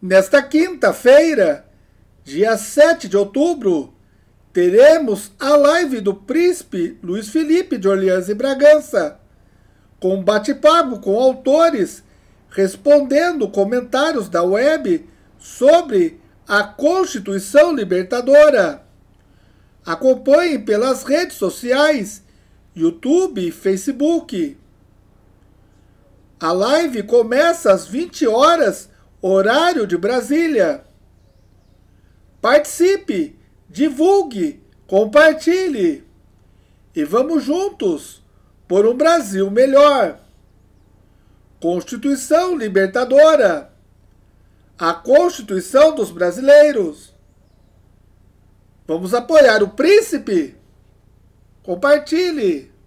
Nesta quinta-feira, dia 7 de outubro, teremos a live do príncipe Luiz Felipe de Orleans e Bragança, com bate-papo com autores respondendo comentários da web sobre a Constituição Libertadora. Acompanhe pelas redes sociais, YouTube e Facebook. A live começa às 20 horas horário de Brasília. Participe, divulgue, compartilhe e vamos juntos por um Brasil melhor. Constituição Libertadora a Constituição dos Brasileiros. Vamos apoiar o príncipe? Compartilhe!